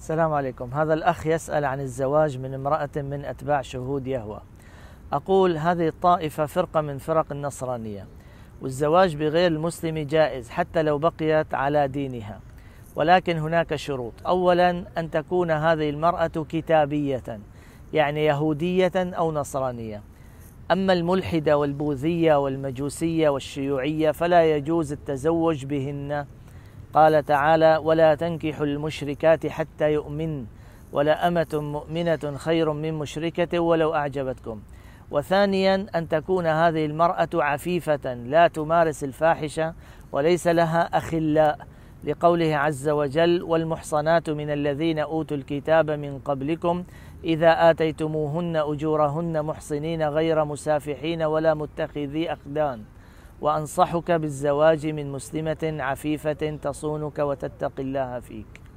السلام عليكم هذا الأخ يسأل عن الزواج من امرأة من أتباع شهود يهوى أقول هذه الطائفة فرقة من فرق النصرانية والزواج بغير المسلم جائز حتى لو بقيت على دينها ولكن هناك شروط أولا أن تكون هذه المرأة كتابية يعني يهودية أو نصرانية أما الملحدة والبوذية والمجوسية والشيوعية فلا يجوز التزوج بهن قال تعالى ولا تنكحوا المشركات حتى يؤمن أمة مؤمنة خير من مشركة ولو أعجبتكم وثانيا أن تكون هذه المرأة عفيفة لا تمارس الفاحشة وليس لها أخلاء لقوله عز وجل والمحصنات من الذين أوتوا الكتاب من قبلكم إذا آتيتموهن أجورهن محصنين غير مسافحين ولا متخذي أقدان وأنصحك بالزواج من مسلمة عفيفة تصونك وتتقي الله فيك